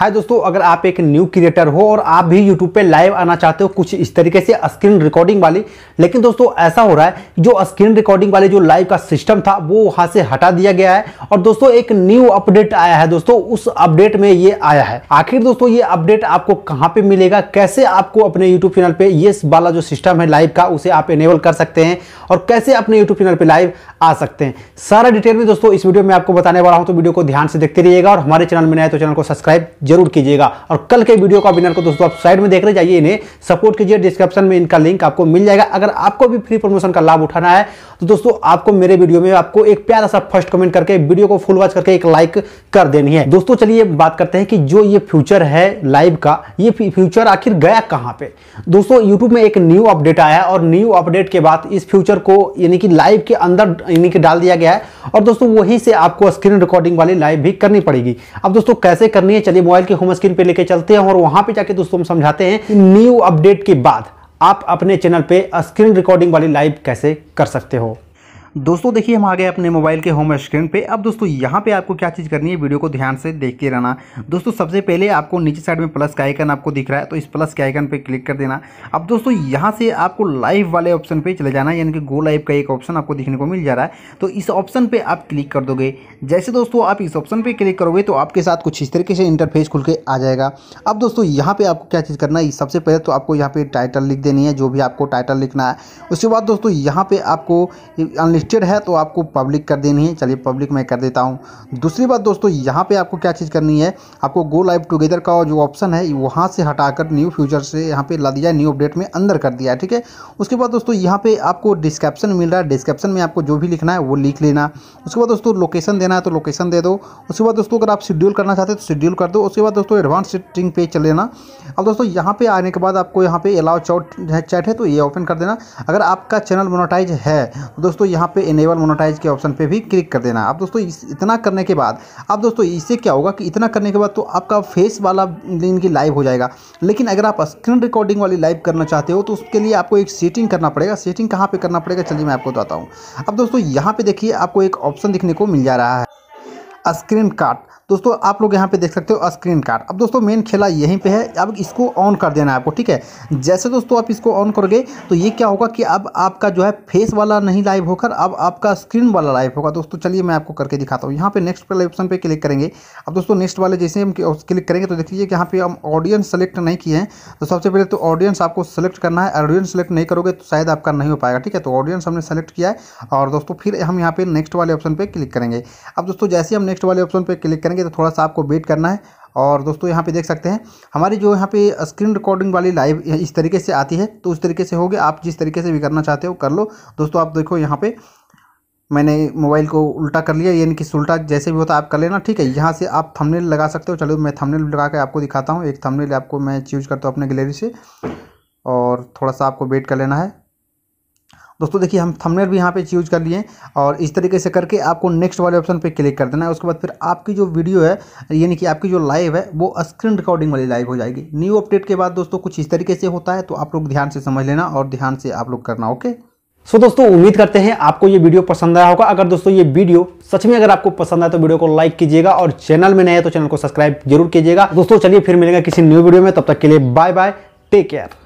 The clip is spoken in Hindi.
हाय दोस्तों अगर आप एक न्यू क्रिएटर हो और आप भी यूट्यूब पे लाइव आना चाहते हो कुछ इस तरीके से स्क्रीन रिकॉर्डिंग वाली लेकिन दोस्तों ऐसा हो रहा है जो स्क्रीन रिकॉर्डिंग वाले जो लाइव का सिस्टम था वो वहां से हटा दिया गया है और दोस्तों एक न्यू अपडेट आया है दोस्तों उस अपडेट में ये आया है आखिर दोस्तों ये अपडेट आपको कहाँ पे मिलेगा कैसे आपको अपने यूट्यूब चैनल पे ये वाला जो सिस्टम है लाइव का उसे आप इनेबल कर सकते हैं और कैसे अपने यूट्यूब चैनल पर लाइव आ सकते हैं सारा डिटेल में दोस्तों इस वीडियो में आपको बताने वाला हूँ तो वीडियो को ध्यान से देखते रहिएगा और हमारे चैनल में नए तो चैनल को सब्सक्राइब जरूर कीजिएगा और कल के वीडियो का विनर को दोस्तों आप साइड में देख रहे जाइए इन्हें सपोर्ट कीजिए डिस्क्रिप्शन में इनका लिंक आपको मिल जाएगा अगर आपको भी फ्री प्रमोशन का लाभ उठाना है तो दोस्तों आपको मेरे वीडियो में आपको एक प्यारा सा फर्स्ट कमेंट करके वीडियो को फुल वॉच करके एक लाइक कर देनी है दोस्तों चलिए बात करते हैं कि जो ये फ्यूचर है लाइव का ये फ्यूचर आखिर गया कहाँ पे दोस्तों यूट्यूब में एक न्यू अपडेट आया और न्यू अपडेट के बाद इस फ्यूचर को यानी कि लाइव के अंदर यानी कि डाल दिया गया है और दोस्तों वहीं से आपको स्क्रीन रिकॉर्डिंग वाली लाइव भी करनी पड़ेगी अब दोस्तों कैसे करनी है चलिए मोबाइल मोबाइल की होम स्क्रीन पे लेके चलते हैं और वहां पे जाके दोस्तों हम समझाते हैं न्यू अपडेट के बाद आप अपने चैनल पे स्क्रीन रिकॉर्डिंग वाली लाइव कैसे कर सकते हो दोस्तों देखिए हम आ गए अपने मोबाइल के होम स्क्रीन पे अब दोस्तों यहाँ पे आपको क्या चीज़ करनी है वीडियो को ध्यान से देखते रहना दोस्तों सबसे पहले आपको नीचे साइड में प्लस का आइकन आपको दिख रहा है तो इस प्लस के आइकन पे क्लिक कर देना अब दोस्तों यहाँ से आपको लाइव वाले ऑप्शन पे चले जाना यानी कि गो लाइव का एक ऑप्शन आपको दिखने को मिल जा रहा है तो इस ऑप्शन पर आप क्लिक कर दोगे जैसे दोस्तों आप इस ऑप्शन पर क्लिक करोगे तो आपके साथ कुछ इस तरीके से इंटरफेस खुल के आ जाएगा अब दोस्तों यहाँ पर आपको क्या चीज़ करना है सबसे पहले तो आपको यहाँ पर टाइटल लिख देनी है जो भी आपको टाइटल लिखना है उसके बाद दोस्तों यहाँ पर आपको लिस्टेड है तो आपको पब्लिक कर देनी है चलिए पब्लिक मैं कर देता हूँ दूसरी बात दोस्तों यहाँ पे आपको क्या चीज़ करनी है आपको गो लाइव टुगेदर का जो ऑप्शन है वहाँ से हटाकर न्यू फ्यूचर से यहाँ पे ला दिया न्यू अपडेट में अंदर कर दिया ठीक है उसके बाद दोस्तों यहाँ पे आपको डिस्क्रिप्शन मिल रहा है डिस्क्रिप्शन में आपको जो भी लिखना है वो लिख लेना उसके बाद दोस्तों लोकेशन देना है तो लोकेशन दे दो उसके बाद दोस्तों अगर आप शेड्यूल करना चाहते हैं तो शेड्यूल कर दो उसके बाद दोस्तों एडवांस सेटिंग पे चले लेना अब दोस्तों यहाँ पे आने के बाद आपको यहाँ पे अलाउ चौट चैट है तो ये ओपन कर देना अगर आपका चैनल मोनोटाइज है तो दोस्तों यहाँ यहाँ पे इनेबल मोनोटाइज के ऑप्शन पे भी क्लिक कर देना अब दोस्तों इतना करने के बाद अब दोस्तों इससे क्या होगा कि इतना करने के बाद तो आपका फेस वाला इनकी लाइव हो जाएगा लेकिन अगर आप स्क्रीन रिकॉर्डिंग वाली लाइव करना चाहते हो तो उसके लिए आपको एक सेटिंग करना पड़ेगा सेटिंग कहाँ पर करना पड़ेगा चलिए मैं आपको बताता हूँ अब दोस्तों यहाँ पर देखिए आपको एक ऑप्शन दिखने को मिल जा रहा है स्क्रीन कार्ड दोस्तों आप लोग यहाँ पे देख सकते हो स्क्रीन कार्ड अब दोस्तों मेन खेला यहीं पे है अब इसको ऑन कर देना है आपको ठीक है जैसे दोस्तों आप इसको ऑन करोगे तो ये क्या होगा कि अब आपका जो है फेस वाला नहीं लाइव होकर अब आपका स्क्रीन वाला लाइव होगा दोस्तों चलिए मैं आपको करके दिखाता हूँ यहाँ पे नेक्स्ट वाले ऑप्शन पर क्लिक करेंगे अब दोस्तों नेक्स्ट वाले जैसे हम क्लिक करेंगे तो देख लीजिए कि यहाँ पे हम ऑडियंस सेलेक्ट नहीं किए हैं तो सबसे पहले तो ऑडियंस आपको सेलेक्ट करना है ऑडियंस सेलेक्ट नहीं करोगे तो शायद आपका नहीं हो पाएगा ठीक है तो ऑडियंस हमने सेलेक्ट किया है और दोस्तों फिर हम यहाँ पे नेक्स्ट वाले ऑप्शन पर क्लिक करेंगे अब दोस्तों जैसे हम नेक्स्ट वाले ऑप्शन पर क्लिक करेंगे आएंगे तो थोड़ा सा आपको वेट करना है और दोस्तों यहाँ पे देख सकते हैं हमारी जो यहाँ पे स्क्रीन रिकॉर्डिंग वाली लाइव इस तरीके से आती है तो उस तरीके से होगी आप जिस तरीके से भी करना चाहते हो कर लो दोस्तों आप देखो यहाँ पे मैंने मोबाइल को उल्टा कर लिया यानी कि उल्टा जैसे भी होता आप कर लेना ठीक है यहाँ से आप थमनेल लगा सकते हो चलो मैं थमनेल लगा के आपको दिखाता हूँ एक थमनेल आपको मैं चूज करता हूँ अपने गैलरी से और थोड़ा सा आपको वेट कर लेना है दोस्तों देखिए हम थंबनेल भी यहाँ पे चूज कर लिए और इस तरीके से करके आपको नेक्स्ट वाले ऑप्शन पे क्लिक कर देना है उसके बाद फिर आपकी जो वीडियो है यानी कि आपकी जो लाइव है वो स्क्रीन रिकॉर्डिंग वाली लाइव हो जाएगी न्यू अपडेट के बाद दोस्तों कुछ इस तरीके से होता है तो आप लोग ध्यान से समझ लेना और ध्यान से आप लोग करना ओके सो so, दोस्तों उम्मीद करते हैं आपको ये वीडियो पसंद आया होगा अगर दोस्तों ये वीडियो सच में अगर आपको पसंद आए तो वीडियो को लाइक कीजिएगा और चैनल में नए तो चैनल को सब्सक्राइब जरूर कीजिएगा दोस्तों चलिए फिर मिलेगा किसी न्यू वीडियो में तब तक के लिए बाय बाय टेक केयर